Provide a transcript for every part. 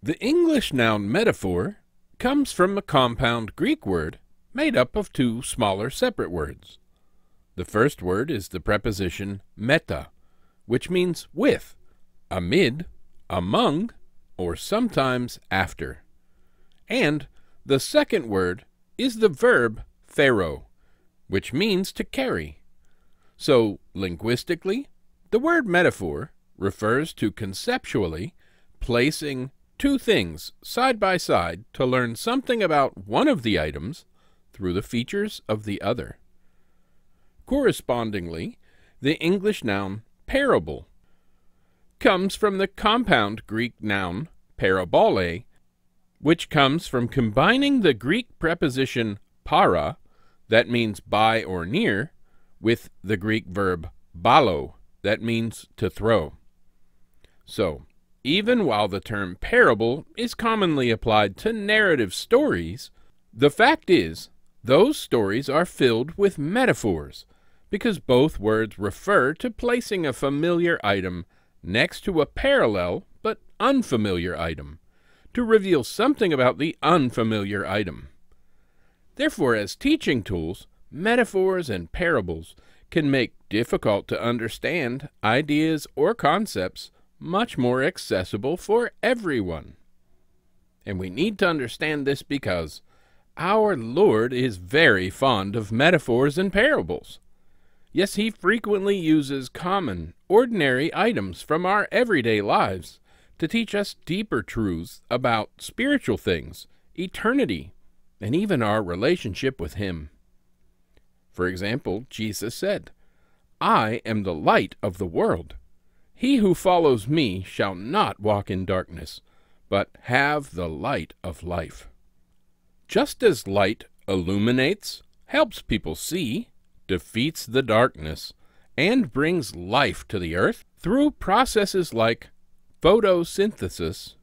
The English noun metaphor comes from a compound Greek word made up of two smaller separate words. The first word is the preposition meta, which means with, amid, among, or sometimes after. And the second word is the verb phero, which means to carry. So, linguistically, the word metaphor refers to conceptually placing two things side by side to learn something about one of the items through the features of the other. Correspondingly, the English noun parable comes from the compound Greek noun parabole, which comes from combining the Greek preposition para, that means by or near, with the Greek verb balo, that means to throw. So, even while the term parable is commonly applied to narrative stories, the fact is, those stories are filled with metaphors, because both words refer to placing a familiar item next to a parallel but unfamiliar item, to reveal something about the unfamiliar item. Therefore, as teaching tools, metaphors and parables can make difficult to understand ideas or concepts much more accessible for everyone. And we need to understand this because our Lord is very fond of metaphors and parables. Yes, he frequently uses common, ordinary items from our everyday lives to teach us deeper truths about spiritual things, eternity, and even our relationship with him. For example, Jesus said, I am the light of the world. He who follows me shall not walk in darkness, but have the light of life. Just as light illuminates, helps people see, defeats the darkness, and brings life to the earth through processes like photosynthesis,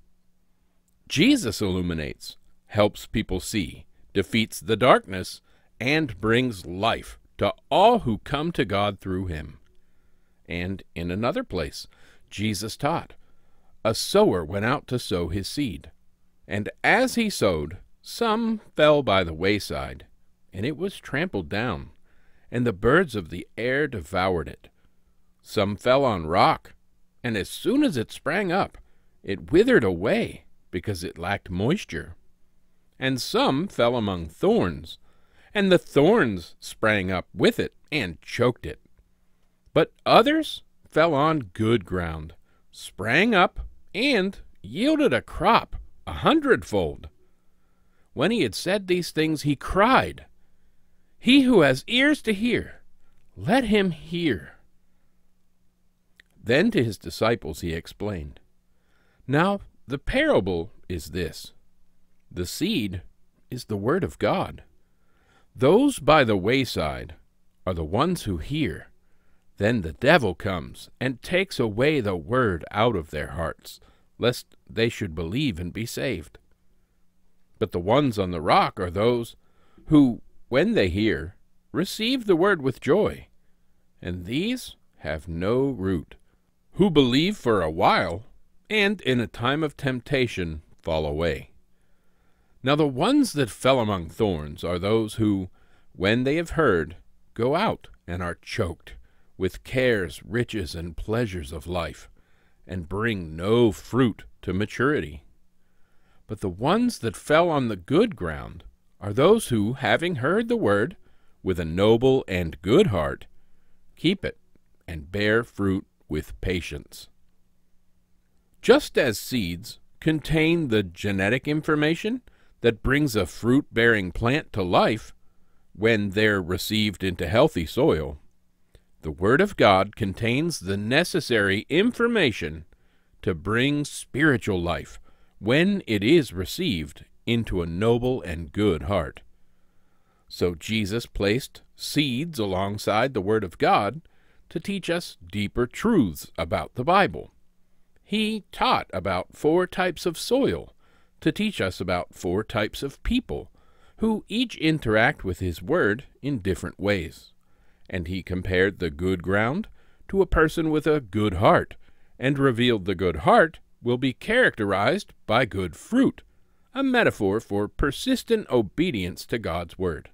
Jesus illuminates, helps people see, defeats the darkness, and brings life to all who come to God through him and in another place, Jesus taught, A sower went out to sow his seed. And as he sowed, some fell by the wayside, and it was trampled down, and the birds of the air devoured it. Some fell on rock, and as soon as it sprang up, it withered away because it lacked moisture. And some fell among thorns, and the thorns sprang up with it and choked it. But others fell on good ground, sprang up, and yielded a crop a hundredfold. When he had said these things, he cried, He who has ears to hear, let him hear. Then to his disciples he explained, Now the parable is this The seed is the word of God. Those by the wayside are the ones who hear then the devil comes and takes away the word out of their hearts, lest they should believe and be saved. But the ones on the rock are those who, when they hear, receive the word with joy, and these have no root, who believe for a while, and in a time of temptation fall away. Now the ones that fell among thorns are those who, when they have heard, go out and are choked with cares, riches, and pleasures of life, and bring no fruit to maturity. But the ones that fell on the good ground are those who, having heard the word, with a noble and good heart, keep it, and bear fruit with patience. Just as seeds contain the genetic information that brings a fruit-bearing plant to life when they're received into healthy soil, the Word of God contains the necessary information to bring spiritual life when it is received into a noble and good heart. So Jesus placed seeds alongside the Word of God to teach us deeper truths about the Bible. He taught about four types of soil to teach us about four types of people who each interact with His Word in different ways. And he compared the good ground to a person with a good heart, and revealed the good heart will be characterized by good fruit, a metaphor for persistent obedience to God's word.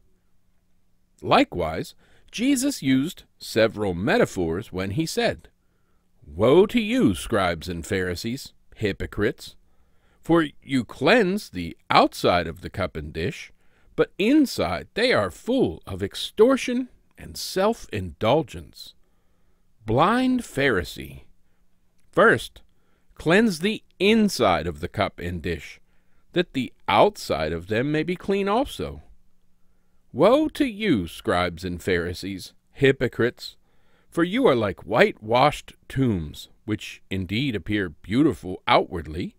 Likewise, Jesus used several metaphors when he said, Woe to you, scribes and Pharisees, hypocrites! For you cleanse the outside of the cup and dish, but inside they are full of extortion and self indulgence, blind Pharisee. First, cleanse the inside of the cup and dish, that the outside of them may be clean also. Woe to you, scribes and Pharisees, hypocrites! For you are like whitewashed tombs, which indeed appear beautiful outwardly,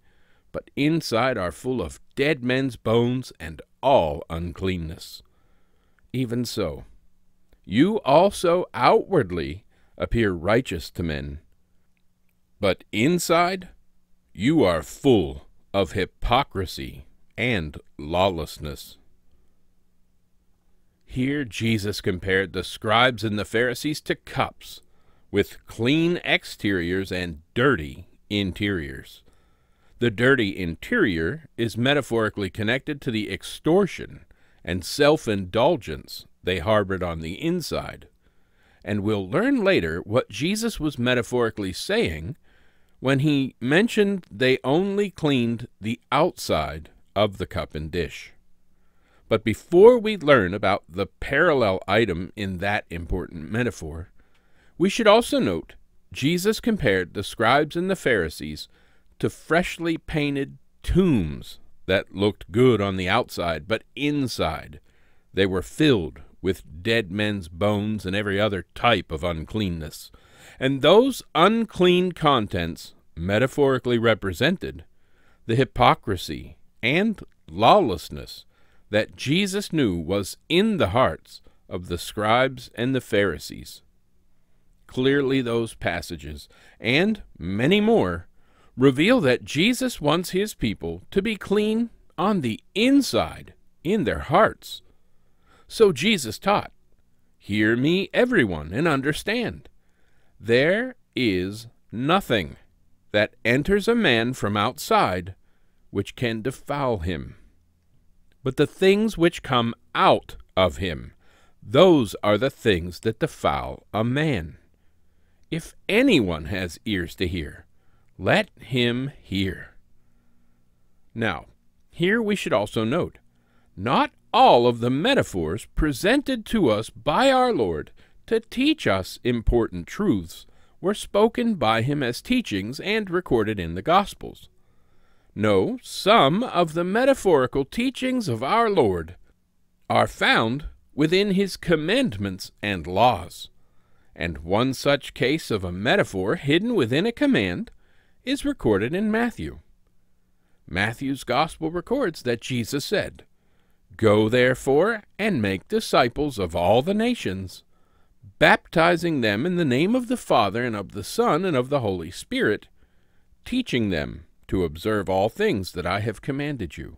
but inside are full of dead men's bones and all uncleanness. Even so, you also outwardly appear righteous to men. But inside, you are full of hypocrisy and lawlessness. Here Jesus compared the scribes and the Pharisees to cups, with clean exteriors and dirty interiors. The dirty interior is metaphorically connected to the extortion and self-indulgence they harbored on the inside. And we'll learn later what Jesus was metaphorically saying when he mentioned they only cleaned the outside of the cup and dish. But before we learn about the parallel item in that important metaphor, we should also note Jesus compared the scribes and the Pharisees to freshly painted tombs that looked good on the outside, but inside they were filled with dead men's bones and every other type of uncleanness. And those unclean contents metaphorically represented the hypocrisy and lawlessness that Jesus knew was in the hearts of the scribes and the Pharisees. Clearly, those passages, and many more, reveal that Jesus wants his people to be clean on the inside, in their hearts, so Jesus taught, Hear me, everyone, and understand. There is nothing that enters a man from outside which can defile him. But the things which come out of him, those are the things that defile a man. If anyone has ears to hear, let him hear. Now, here we should also note, not all of the metaphors presented to us by our Lord to teach us important truths were spoken by him as teachings and recorded in the Gospels. No, some of the metaphorical teachings of our Lord are found within his commandments and laws. And one such case of a metaphor hidden within a command is recorded in Matthew. Matthew's Gospel records that Jesus said, Go therefore and make disciples of all the nations, baptizing them in the name of the Father and of the Son and of the Holy Spirit, teaching them to observe all things that I have commanded you.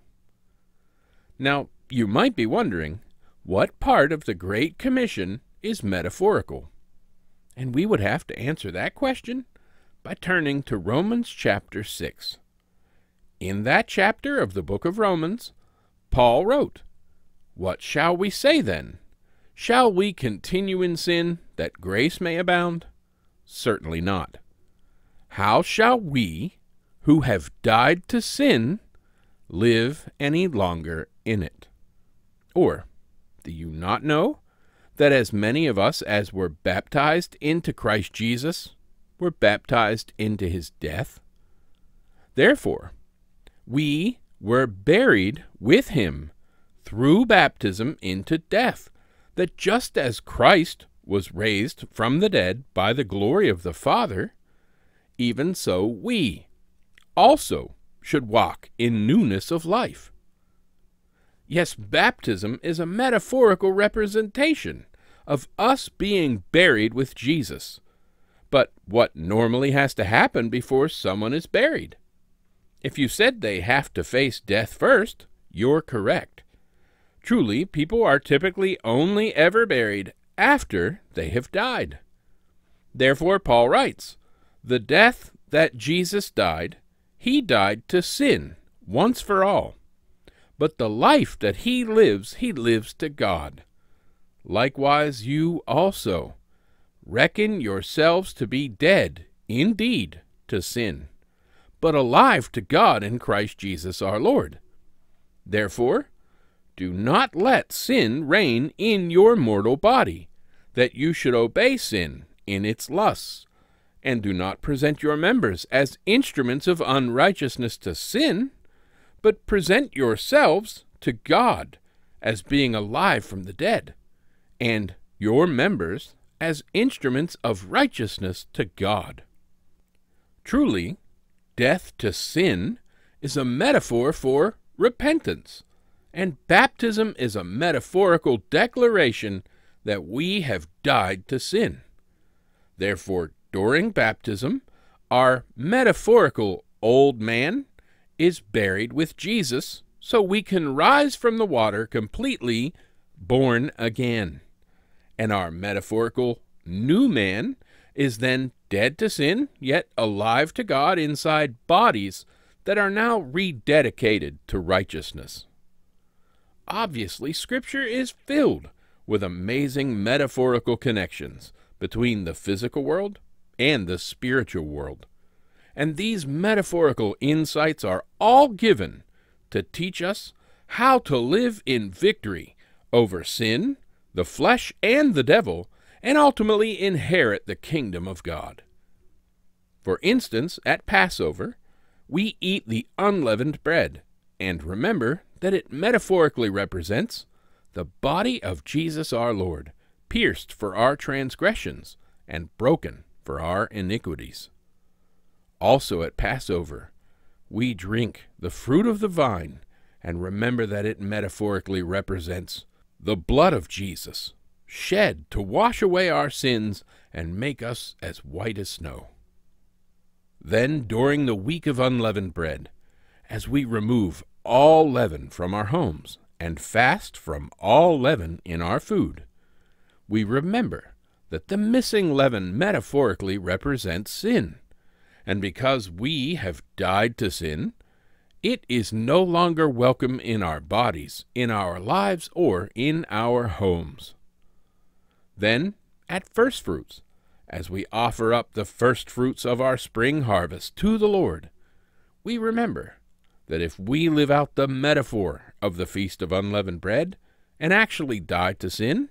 Now, you might be wondering, what part of the Great Commission is metaphorical? And we would have to answer that question by turning to Romans chapter 6. In that chapter of the book of Romans, Paul wrote, What shall we say then? Shall we continue in sin that grace may abound? Certainly not. How shall we, who have died to sin, live any longer in it? Or, do you not know that as many of us as were baptized into Christ Jesus were baptized into his death? Therefore, we were buried with him through baptism into death, that just as Christ was raised from the dead by the glory of the Father, even so we also should walk in newness of life. Yes, baptism is a metaphorical representation of us being buried with Jesus. But what normally has to happen before someone is buried? If you said they have to face death first, you're correct. Truly, people are typically only ever buried after they have died. Therefore, Paul writes, The death that Jesus died, he died to sin once for all. But the life that he lives, he lives to God. Likewise, you also reckon yourselves to be dead indeed to sin but alive to God in Christ Jesus our Lord. Therefore, do not let sin reign in your mortal body, that you should obey sin in its lusts. And do not present your members as instruments of unrighteousness to sin, but present yourselves to God as being alive from the dead, and your members as instruments of righteousness to God. Truly, death to sin is a metaphor for repentance, and baptism is a metaphorical declaration that we have died to sin. Therefore, during baptism, our metaphorical old man is buried with Jesus so we can rise from the water completely born again. And our metaphorical new man is then dead to sin, yet alive to God inside bodies that are now rededicated to righteousness. Obviously, Scripture is filled with amazing metaphorical connections between the physical world and the spiritual world. And these metaphorical insights are all given to teach us how to live in victory over sin, the flesh, and the devil and ultimately inherit the kingdom of God. For instance, at Passover, we eat the unleavened bread, and remember that it metaphorically represents the body of Jesus our Lord, pierced for our transgressions and broken for our iniquities. Also at Passover, we drink the fruit of the vine and remember that it metaphorically represents the blood of Jesus shed to wash away our sins and make us as white as snow. Then, during the week of unleavened bread, as we remove all leaven from our homes and fast from all leaven in our food, we remember that the missing leaven metaphorically represents sin. And because we have died to sin, it is no longer welcome in our bodies, in our lives, or in our homes then at first fruits, as we offer up the first fruits of our spring harvest to the Lord, we remember that if we live out the metaphor of the Feast of Unleavened Bread and actually die to sin,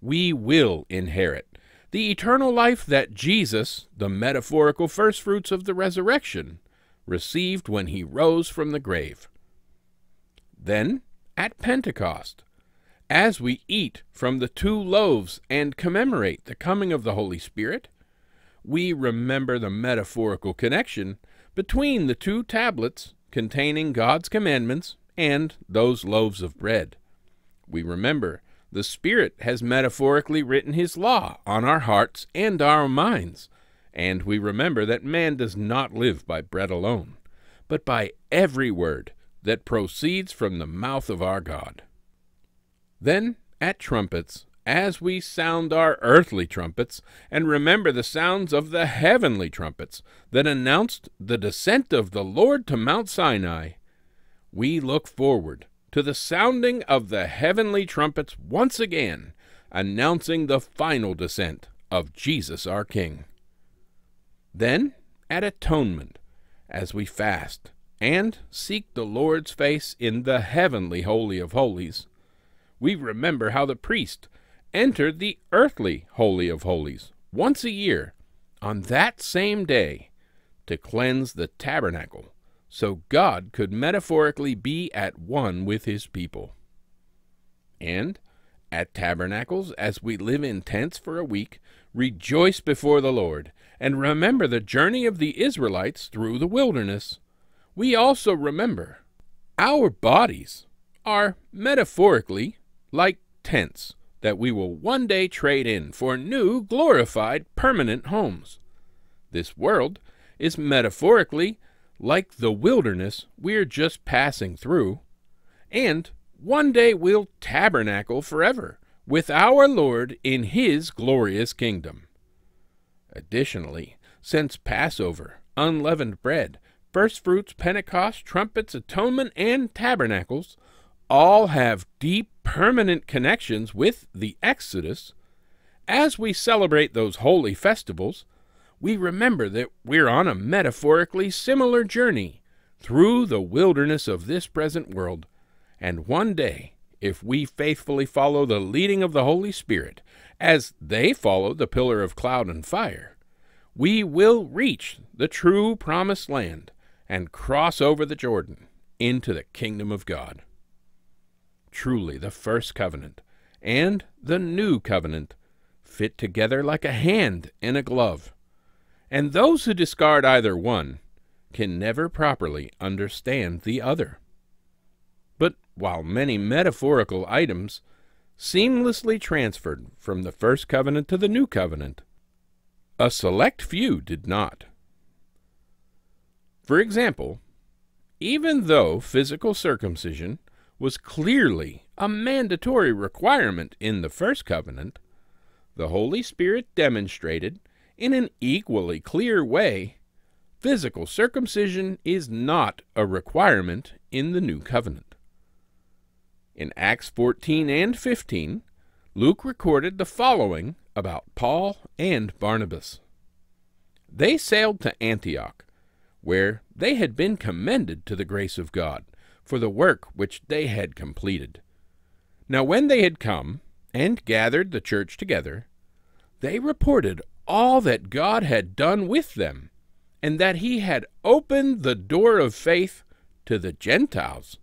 we will inherit the eternal life that Jesus, the metaphorical first fruits of the resurrection, received when he rose from the grave. Then, at Pentecost, as we eat from the two loaves and commemorate the coming of the Holy Spirit, we remember the metaphorical connection between the two tablets containing God's commandments and those loaves of bread. We remember the Spirit has metaphorically written His law on our hearts and our minds, and we remember that man does not live by bread alone, but by every word that proceeds from the mouth of our God. Then, at trumpets, as we sound our earthly trumpets, and remember the sounds of the heavenly trumpets that announced the descent of the Lord to Mount Sinai, we look forward to the sounding of the heavenly trumpets once again, announcing the final descent of Jesus our King. Then, at atonement, as we fast and seek the Lord's face in the heavenly Holy of Holies, we remember how the priest entered the earthly Holy of Holies once a year on that same day to cleanse the tabernacle so God could metaphorically be at one with his people. And at tabernacles, as we live in tents for a week, rejoice before the Lord, and remember the journey of the Israelites through the wilderness. We also remember our bodies are metaphorically like tents, that we will one day trade in for new, glorified, permanent homes. This world is metaphorically like the wilderness we're just passing through, and one day we'll tabernacle forever with our Lord in His glorious kingdom. Additionally, since Passover, unleavened bread, first fruits, Pentecost, trumpets, atonement, and tabernacles, all have deep, permanent connections with the Exodus, as we celebrate those holy festivals, we remember that we're on a metaphorically similar journey through the wilderness of this present world, and one day, if we faithfully follow the leading of the Holy Spirit, as they follow the pillar of cloud and fire, we will reach the true promised land and cross over the Jordan into the kingdom of God. Truly the first covenant and the new covenant fit together like a hand in a glove. And those who discard either one can never properly understand the other. But while many metaphorical items seamlessly transferred from the first covenant to the new covenant, a select few did not. For example, even though physical circumcision was clearly a mandatory requirement in the first covenant, the Holy Spirit demonstrated in an equally clear way physical circumcision is not a requirement in the new covenant. In Acts 14 and 15, Luke recorded the following about Paul and Barnabas. They sailed to Antioch, where they had been commended to the grace of God for the work which they had completed. Now when they had come and gathered the church together, they reported all that God had done with them, and that he had opened the door of faith to the Gentiles.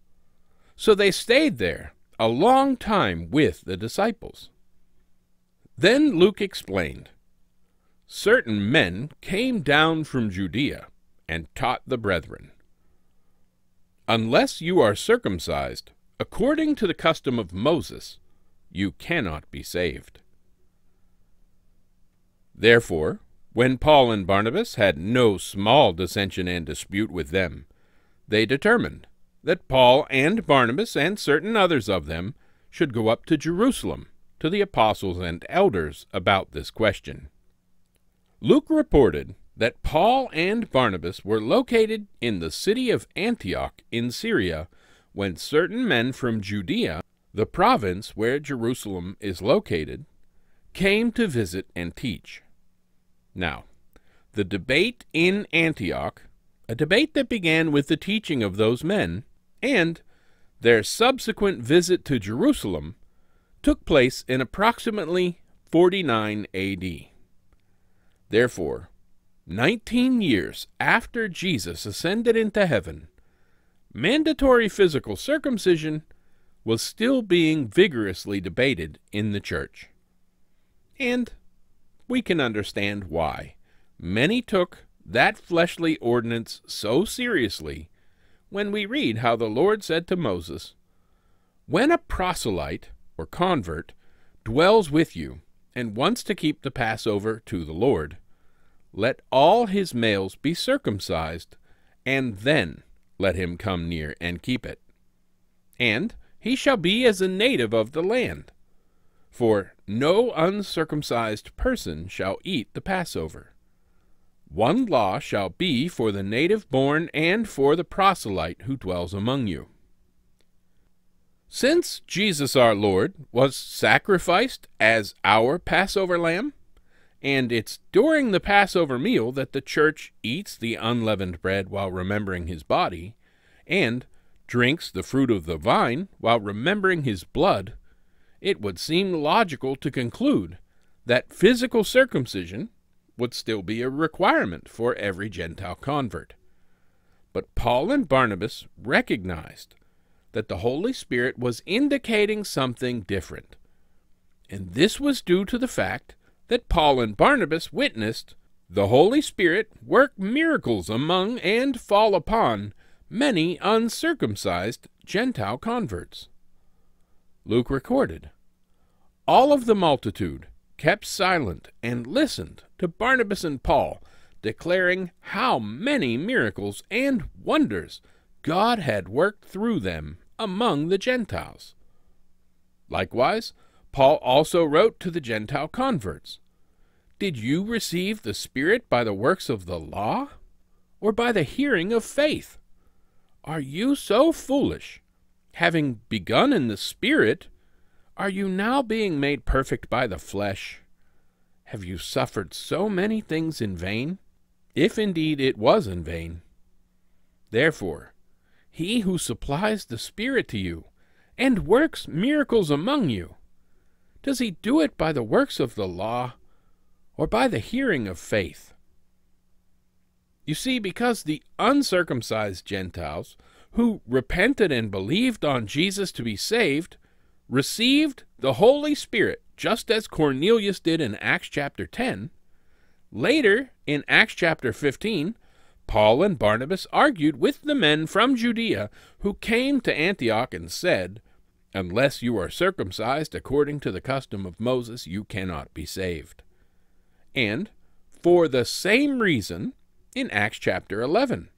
So they stayed there a long time with the disciples. Then Luke explained, Certain men came down from Judea and taught the brethren. Unless you are circumcised, according to the custom of Moses, you cannot be saved. Therefore, when Paul and Barnabas had no small dissension and dispute with them, they determined that Paul and Barnabas and certain others of them should go up to Jerusalem to the apostles and elders about this question. Luke reported that Paul and Barnabas were located in the city of Antioch in Syria when certain men from Judea, the province where Jerusalem is located, came to visit and teach. Now, the debate in Antioch, a debate that began with the teaching of those men, and their subsequent visit to Jerusalem, took place in approximately 49 AD. Therefore, 19 years after Jesus ascended into heaven, mandatory physical circumcision was still being vigorously debated in the church. And we can understand why. Many took that fleshly ordinance so seriously when we read how the Lord said to Moses, When a proselyte, or convert, dwells with you and wants to keep the Passover to the Lord, let all his males be circumcised, and then let him come near and keep it. And he shall be as a native of the land. For no uncircumcised person shall eat the Passover. One law shall be for the native born and for the proselyte who dwells among you. Since Jesus our Lord was sacrificed as our Passover lamb, and it's during the Passover meal that the church eats the unleavened bread while remembering his body, and drinks the fruit of the vine while remembering his blood, it would seem logical to conclude that physical circumcision would still be a requirement for every Gentile convert. But Paul and Barnabas recognized that the Holy Spirit was indicating something different, and this was due to the fact that Paul and Barnabas witnessed the Holy Spirit work miracles among and fall upon many uncircumcised Gentile converts. Luke recorded, All of the multitude kept silent and listened to Barnabas and Paul, declaring how many miracles and wonders God had worked through them among the Gentiles. Likewise, Paul also wrote to the Gentile converts, Did you receive the Spirit by the works of the law, or by the hearing of faith? Are you so foolish? Having begun in the Spirit, are you now being made perfect by the flesh? Have you suffered so many things in vain? If indeed it was in vain. Therefore, he who supplies the Spirit to you, and works miracles among you, does he do it by the works of the law or by the hearing of faith? You see, because the uncircumcised Gentiles, who repented and believed on Jesus to be saved, received the Holy Spirit, just as Cornelius did in Acts chapter 10, later in Acts chapter 15, Paul and Barnabas argued with the men from Judea who came to Antioch and said, Unless you are circumcised according to the custom of Moses, you cannot be saved. And for the same reason, in Acts chapter 11,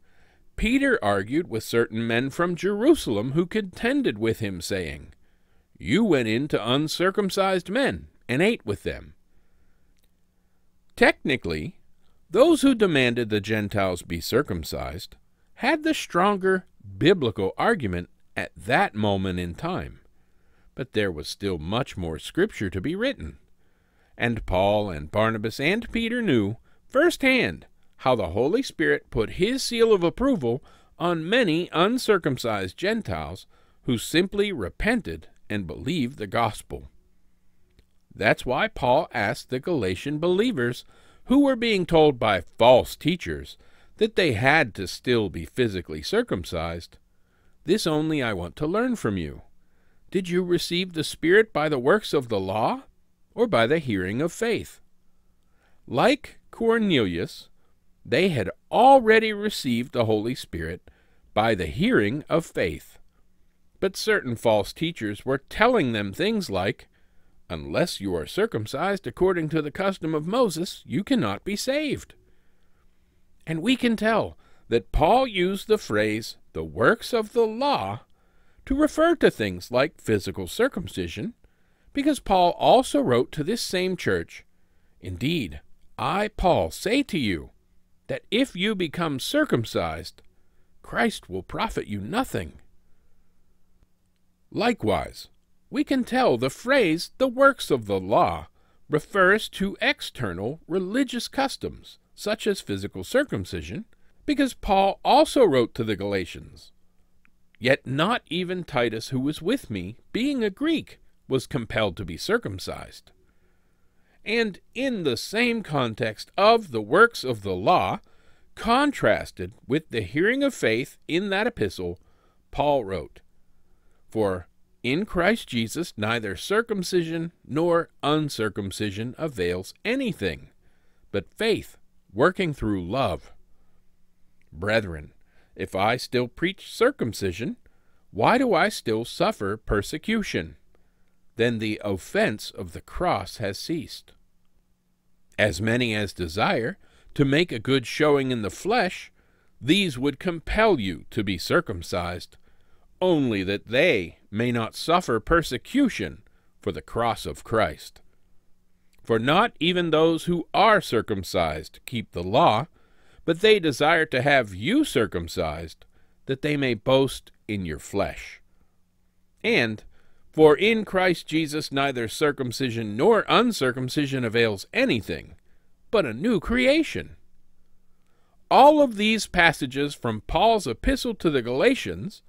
Peter argued with certain men from Jerusalem who contended with him, saying, You went in to uncircumcised men and ate with them. Technically, those who demanded the Gentiles be circumcised had the stronger biblical argument at that moment in time. But there was still much more Scripture to be written. And Paul and Barnabas and Peter knew firsthand how the Holy Spirit put his seal of approval on many uncircumcised Gentiles who simply repented and believed the gospel. That's why Paul asked the Galatian believers who were being told by false teachers that they had to still be physically circumcised, This only I want to learn from you. Did you receive the Spirit by the works of the law, or by the hearing of faith? Like Cornelius, they had already received the Holy Spirit by the hearing of faith. But certain false teachers were telling them things like, Unless you are circumcised according to the custom of Moses, you cannot be saved. And we can tell that Paul used the phrase, the works of the law, to refer to things like physical circumcision, because Paul also wrote to this same church, Indeed, I, Paul, say to you, that if you become circumcised, Christ will profit you nothing. Likewise, we can tell the phrase the works of the law refers to external religious customs, such as physical circumcision, because Paul also wrote to the Galatians, Yet not even Titus, who was with me, being a Greek, was compelled to be circumcised. And in the same context of the works of the law, contrasted with the hearing of faith in that epistle, Paul wrote, For in Christ Jesus neither circumcision nor uncircumcision avails anything, but faith working through love. Brethren, if I still preach circumcision, why do I still suffer persecution? Then the offense of the cross has ceased. As many as desire to make a good showing in the flesh, these would compel you to be circumcised, only that they may not suffer persecution for the cross of Christ. For not even those who are circumcised keep the law, but they desire to have you circumcised, that they may boast in your flesh. And, for in Christ Jesus neither circumcision nor uncircumcision avails anything, but a new creation. All of these passages from Paul's epistle to the Galatians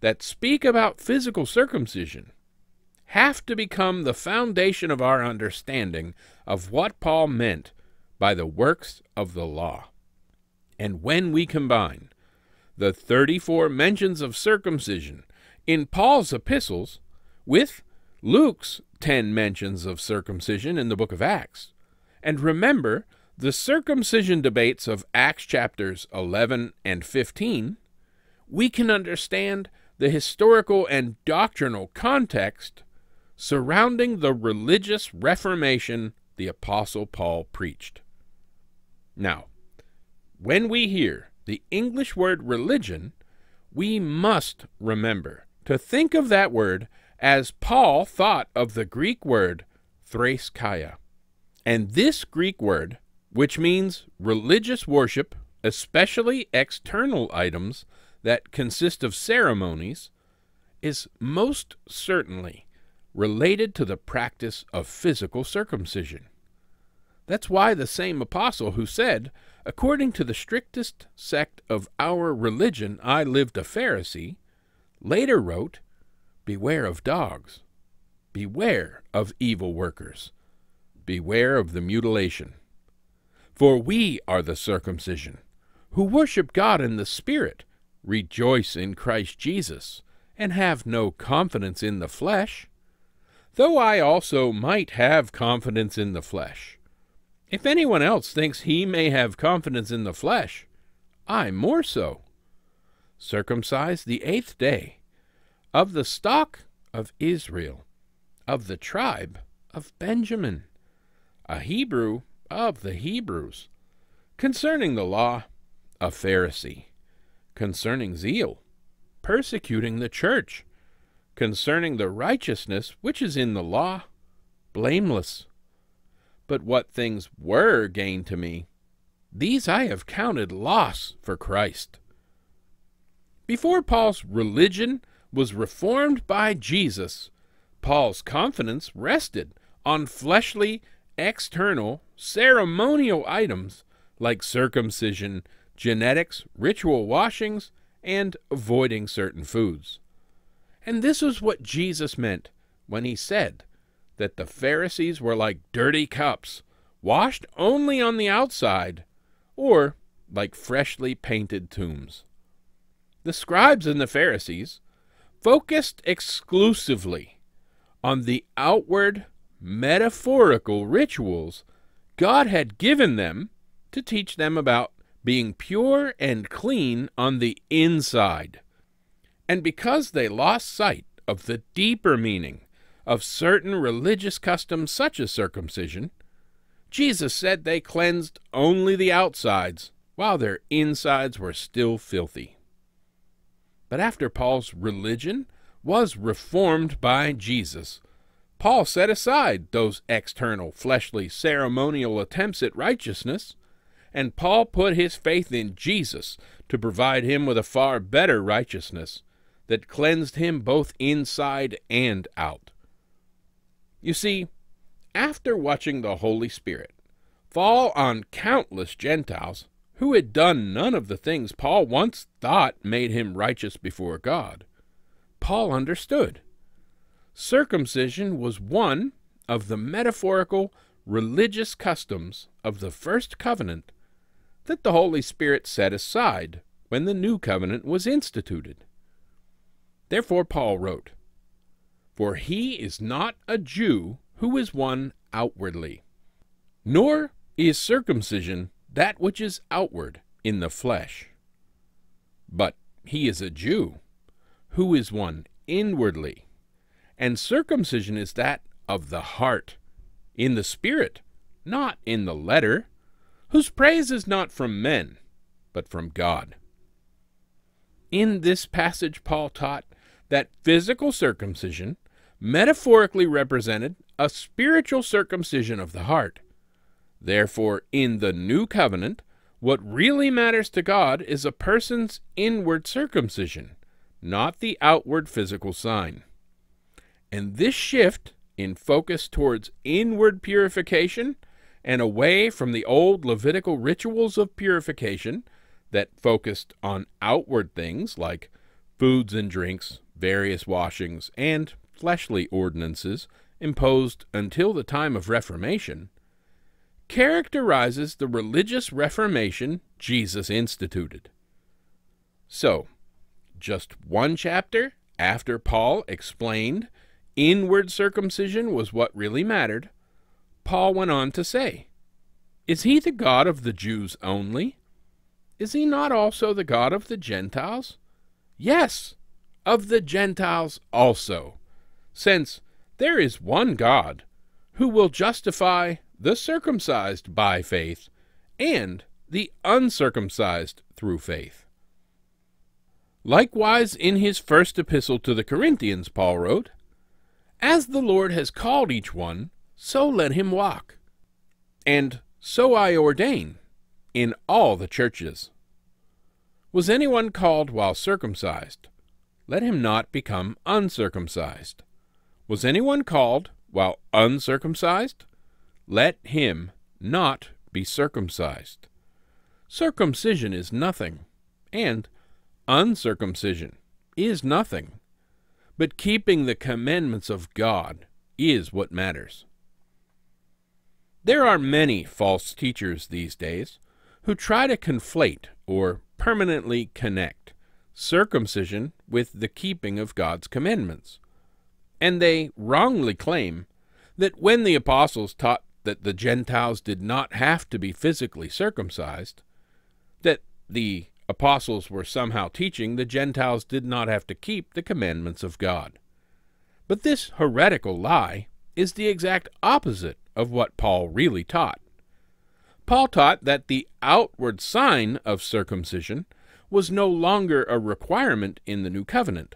that speak about physical circumcision have to become the foundation of our understanding of what Paul meant by the works of the law and when we combine the 34 mentions of circumcision in Paul's epistles with Luke's 10 mentions of circumcision in the book of Acts, and remember the circumcision debates of Acts chapters 11 and 15, we can understand the historical and doctrinal context surrounding the religious reformation the Apostle Paul preached. Now, when we hear the English word religion, we must remember to think of that word as Paul thought of the Greek word threskaya. And this Greek word, which means religious worship, especially external items that consist of ceremonies, is most certainly related to the practice of physical circumcision. That's why the same apostle who said, According to the strictest sect of our religion, I lived a Pharisee, later wrote, Beware of dogs, beware of evil workers, beware of the mutilation. For we are the circumcision, who worship God in the Spirit, rejoice in Christ Jesus, and have no confidence in the flesh, though I also might have confidence in the flesh. If anyone else thinks he may have confidence in the flesh, I more so. Circumcised the eighth day, of the stock of Israel, of the tribe of Benjamin, a Hebrew of the Hebrews, concerning the law, a Pharisee, concerning zeal, persecuting the church, concerning the righteousness which is in the law, blameless. But what things were gain to me, these I have counted loss for Christ. Before Paul's religion was reformed by Jesus, Paul's confidence rested on fleshly, external, ceremonial items like circumcision, genetics, ritual washings, and avoiding certain foods. And this was what Jesus meant when he said, that the Pharisees were like dirty cups, washed only on the outside, or like freshly painted tombs. The scribes and the Pharisees focused exclusively on the outward metaphorical rituals God had given them to teach them about being pure and clean on the inside. And because they lost sight of the deeper meaning of certain religious customs such as circumcision, Jesus said they cleansed only the outsides, while their insides were still filthy. But after Paul's religion was reformed by Jesus, Paul set aside those external, fleshly, ceremonial attempts at righteousness, and Paul put his faith in Jesus to provide him with a far better righteousness that cleansed him both inside and out. You see, after watching the Holy Spirit fall on countless Gentiles who had done none of the things Paul once thought made him righteous before God, Paul understood. Circumcision was one of the metaphorical religious customs of the first covenant that the Holy Spirit set aside when the new covenant was instituted. Therefore, Paul wrote, for he is not a Jew who is one outwardly, nor is circumcision that which is outward in the flesh. But he is a Jew who is one inwardly, and circumcision is that of the heart, in the spirit, not in the letter, whose praise is not from men, but from God. In this passage, Paul taught that physical circumcision metaphorically represented a spiritual circumcision of the heart. Therefore, in the new covenant, what really matters to God is a person's inward circumcision, not the outward physical sign. And this shift in focus towards inward purification and away from the old Levitical rituals of purification that focused on outward things like foods and drinks, various washings, and fleshly ordinances imposed until the time of Reformation, characterizes the religious reformation Jesus instituted. So, just one chapter after Paul explained inward circumcision was what really mattered, Paul went on to say, Is he the God of the Jews only? Is he not also the God of the Gentiles? Yes, of the Gentiles also since there is one God who will justify the circumcised by faith and the uncircumcised through faith. Likewise, in his first epistle to the Corinthians, Paul wrote, As the Lord has called each one, so let him walk. And so I ordain in all the churches. Was anyone called while circumcised? Let him not become uncircumcised. Was anyone called while uncircumcised? Let him not be circumcised. Circumcision is nothing, and uncircumcision is nothing. But keeping the commandments of God is what matters. There are many false teachers these days who try to conflate or permanently connect circumcision with the keeping of God's commandments. And they wrongly claim that when the apostles taught that the Gentiles did not have to be physically circumcised, that the apostles were somehow teaching the Gentiles did not have to keep the commandments of God. But this heretical lie is the exact opposite of what Paul really taught. Paul taught that the outward sign of circumcision was no longer a requirement in the new covenant,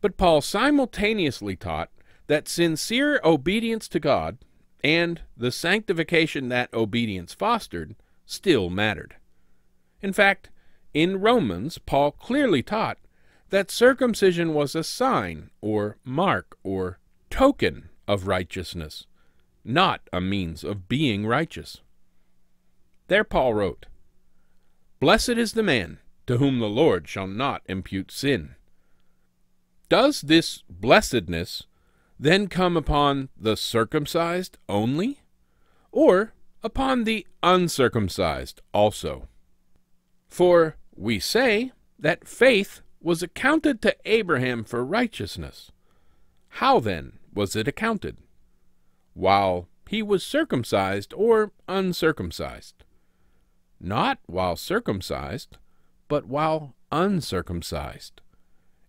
but Paul simultaneously taught that sincere obedience to God and the sanctification that obedience fostered still mattered. In fact, in Romans, Paul clearly taught that circumcision was a sign or mark or token of righteousness, not a means of being righteous. There Paul wrote, Blessed is the man to whom the Lord shall not impute sin. Does this blessedness then come upon the circumcised only, or upon the uncircumcised also? For we say that faith was accounted to Abraham for righteousness. How then was it accounted? While he was circumcised or uncircumcised? Not while circumcised, but while uncircumcised.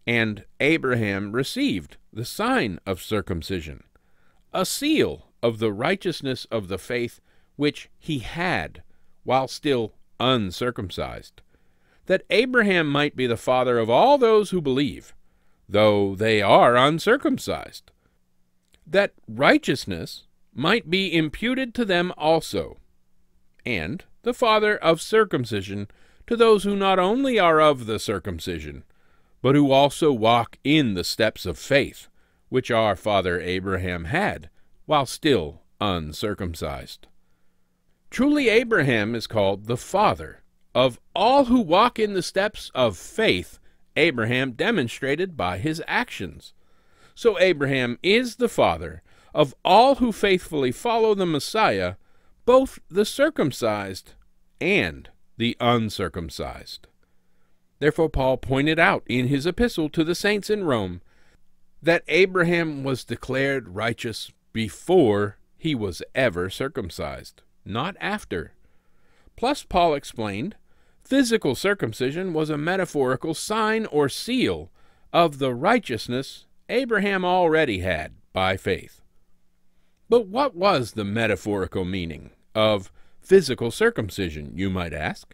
And Abraham received the sign of circumcision, a seal of the righteousness of the faith which he had while still uncircumcised, that Abraham might be the father of all those who believe, though they are uncircumcised, that righteousness might be imputed to them also, and the father of circumcision to those who not only are of the circumcision, but who also walk in the steps of faith, which our father Abraham had, while still uncircumcised. Truly, Abraham is called the father of all who walk in the steps of faith, Abraham demonstrated by his actions. So, Abraham is the father of all who faithfully follow the Messiah, both the circumcised and the uncircumcised. Therefore, Paul pointed out in his epistle to the saints in Rome that Abraham was declared righteous before he was ever circumcised, not after. Plus, Paul explained, physical circumcision was a metaphorical sign or seal of the righteousness Abraham already had by faith. But what was the metaphorical meaning of physical circumcision, you might ask?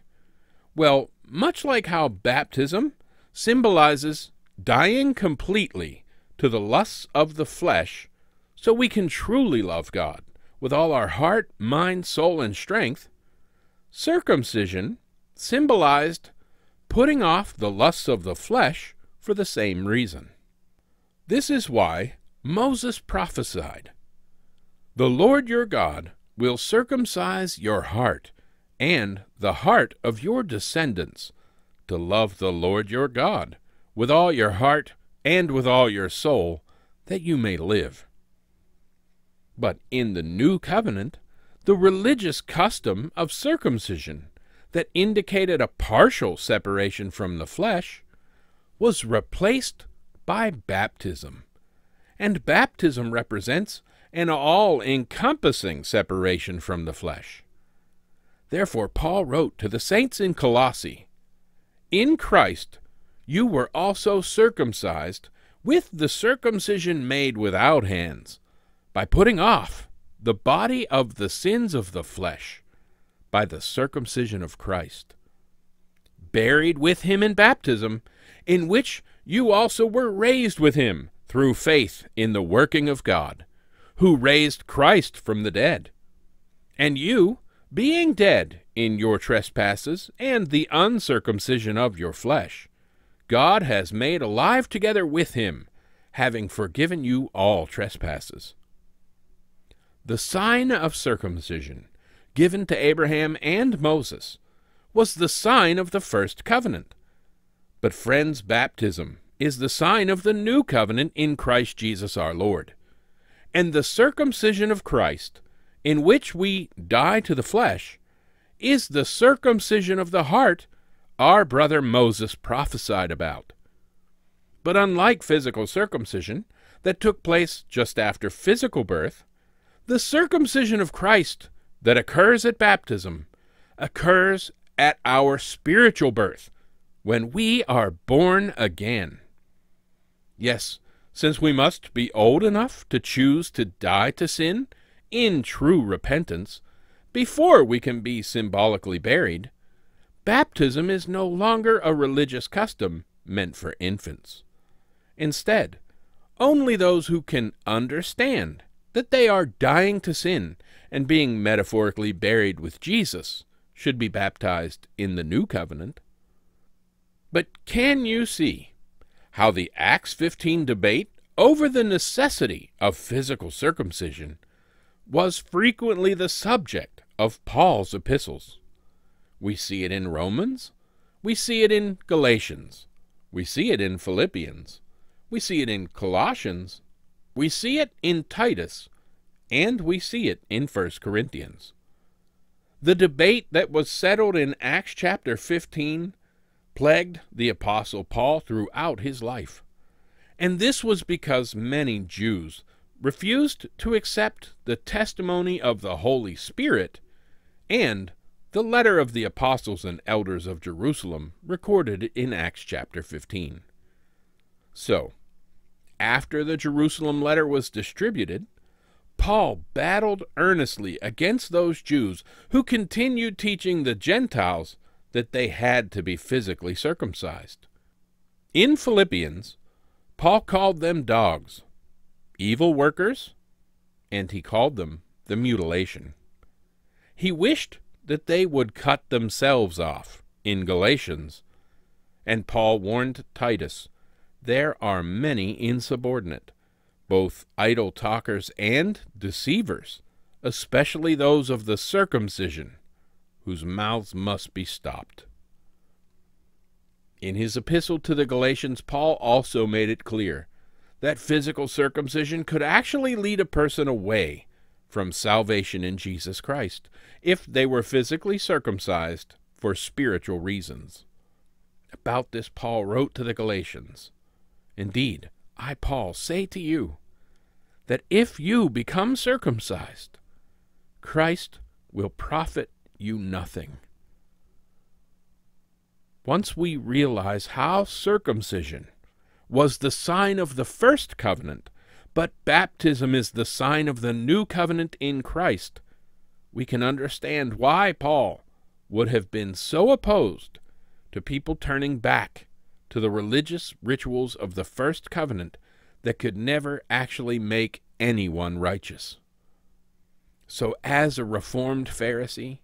Well, much like how baptism symbolizes dying completely to the lusts of the flesh so we can truly love God with all our heart, mind, soul, and strength, circumcision symbolized putting off the lusts of the flesh for the same reason. This is why Moses prophesied, The Lord your God will circumcise your heart and the heart of your descendants to love the Lord your God with all your heart and with all your soul, that you may live. But in the new covenant, the religious custom of circumcision that indicated a partial separation from the flesh was replaced by baptism. And baptism represents an all encompassing separation from the flesh. Therefore, Paul wrote to the saints in Colossae In Christ you were also circumcised with the circumcision made without hands, by putting off the body of the sins of the flesh by the circumcision of Christ, buried with him in baptism, in which you also were raised with him through faith in the working of God, who raised Christ from the dead. And you, being dead in your trespasses and the uncircumcision of your flesh, God has made alive together with him, having forgiven you all trespasses. The sign of circumcision, given to Abraham and Moses, was the sign of the first covenant. But, friends, baptism is the sign of the new covenant in Christ Jesus our Lord. And the circumcision of Christ in which we die to the flesh, is the circumcision of the heart our brother Moses prophesied about. But unlike physical circumcision, that took place just after physical birth, the circumcision of Christ that occurs at baptism occurs at our spiritual birth, when we are born again. Yes, since we must be old enough to choose to die to sin in true repentance, before we can be symbolically buried, baptism is no longer a religious custom meant for infants. Instead, only those who can understand that they are dying to sin and being metaphorically buried with Jesus should be baptized in the new covenant. But can you see how the Acts 15 debate over the necessity of physical circumcision was frequently the subject of Paul's epistles. We see it in Romans. We see it in Galatians. We see it in Philippians. We see it in Colossians. We see it in Titus. And we see it in 1 Corinthians. The debate that was settled in Acts chapter 15 plagued the Apostle Paul throughout his life. And this was because many Jews refused to accept the testimony of the Holy Spirit and the letter of the apostles and elders of Jerusalem recorded in Acts chapter 15. So, after the Jerusalem letter was distributed, Paul battled earnestly against those Jews who continued teaching the Gentiles that they had to be physically circumcised. In Philippians, Paul called them dogs evil workers, and he called them the mutilation. He wished that they would cut themselves off in Galatians. And Paul warned Titus, There are many insubordinate, both idle talkers and deceivers, especially those of the circumcision, whose mouths must be stopped. In his epistle to the Galatians, Paul also made it clear that physical circumcision could actually lead a person away from salvation in Jesus Christ if they were physically circumcised for spiritual reasons. About this, Paul wrote to the Galatians Indeed, I, Paul, say to you that if you become circumcised, Christ will profit you nothing. Once we realize how circumcision was the sign of the first covenant, but baptism is the sign of the new covenant in Christ. We can understand why Paul would have been so opposed to people turning back to the religious rituals of the first covenant that could never actually make anyone righteous. So, as a reformed Pharisee,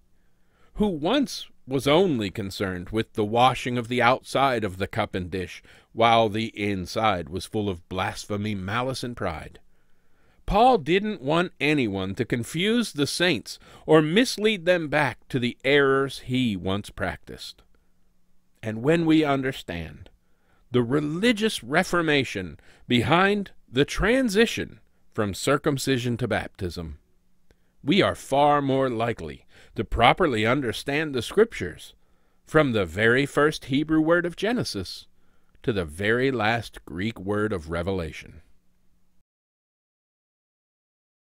who once was only concerned with the washing of the outside of the cup and dish, while the inside was full of blasphemy, malice, and pride. Paul didn't want anyone to confuse the saints or mislead them back to the errors he once practiced. And when we understand the religious reformation behind the transition from circumcision to baptism, we are far more likely to properly understand the Scriptures, from the very first Hebrew word of Genesis to the very last Greek word of Revelation.